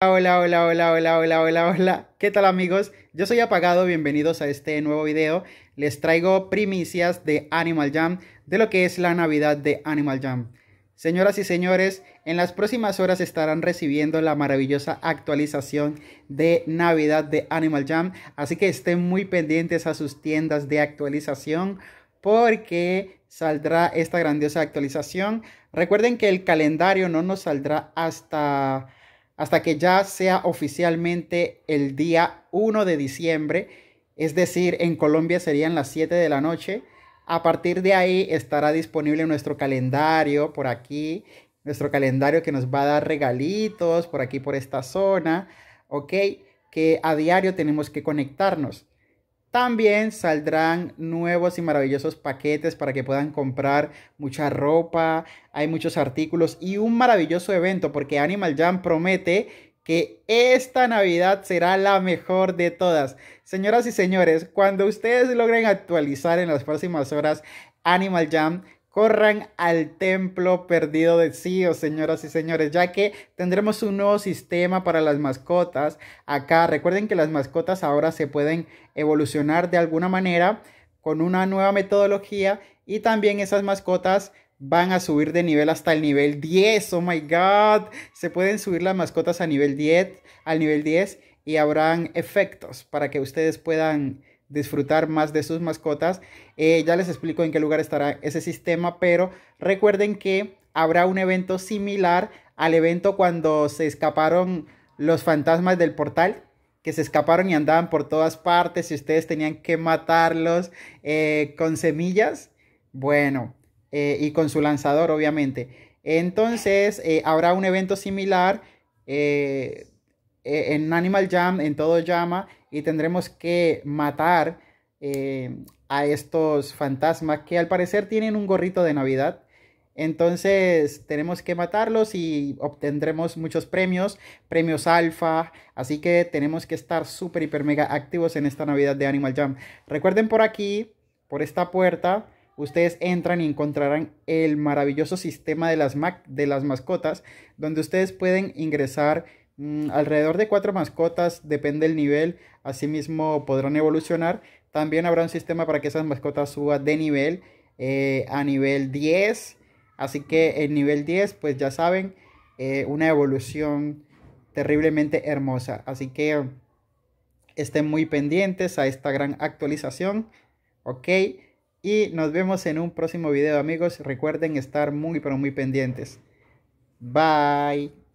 Hola, hola, hola, hola, hola, hola, hola. ¿Qué tal amigos? Yo soy Apagado, bienvenidos a este nuevo video. Les traigo primicias de Animal Jam, de lo que es la Navidad de Animal Jam. Señoras y señores, en las próximas horas estarán recibiendo la maravillosa actualización de Navidad de Animal Jam, así que estén muy pendientes a sus tiendas de actualización porque saldrá esta grandiosa actualización. Recuerden que el calendario no nos saldrá hasta hasta que ya sea oficialmente el día 1 de diciembre, es decir, en Colombia serían las 7 de la noche. A partir de ahí estará disponible nuestro calendario por aquí, nuestro calendario que nos va a dar regalitos por aquí, por esta zona, ¿ok? Que a diario tenemos que conectarnos. También saldrán nuevos y maravillosos paquetes para que puedan comprar mucha ropa, hay muchos artículos y un maravilloso evento porque Animal Jam promete que esta Navidad será la mejor de todas. Señoras y señores, cuando ustedes logren actualizar en las próximas horas Animal Jam, Corran al templo perdido de Sio, oh, señoras y señores, ya que tendremos un nuevo sistema para las mascotas acá. Recuerden que las mascotas ahora se pueden evolucionar de alguna manera con una nueva metodología y también esas mascotas van a subir de nivel hasta el nivel 10. Oh my god, se pueden subir las mascotas a nivel al nivel 10 y habrán efectos para que ustedes puedan disfrutar más de sus mascotas. Eh, ya les explico en qué lugar estará ese sistema, pero recuerden que habrá un evento similar al evento cuando se escaparon los fantasmas del portal, que se escaparon y andaban por todas partes y ustedes tenían que matarlos eh, con semillas, bueno, eh, y con su lanzador, obviamente. Entonces, habrá un evento similar en Animal Jam, en todo llama y tendremos que matar eh, a estos fantasmas que al parecer tienen un gorrito de Navidad. Entonces tenemos que matarlos y obtendremos muchos premios, premios alfa, así que tenemos que estar súper, hiper, mega activos en esta Navidad de Animal Jam. Recuerden por aquí, por esta puerta, ustedes entran y encontrarán el maravilloso sistema de las, de las mascotas, donde ustedes pueden ingresar Mm, alrededor de cuatro mascotas, depende del nivel, asimismo podrán evolucionar. También habrá un sistema para que esas mascotas suban de nivel eh, a nivel 10. Así que el nivel 10, pues ya saben, eh, una evolución terriblemente hermosa. Así que estén muy pendientes a esta gran actualización. Ok. Y nos vemos en un próximo video amigos. Recuerden estar muy pero muy pendientes. Bye.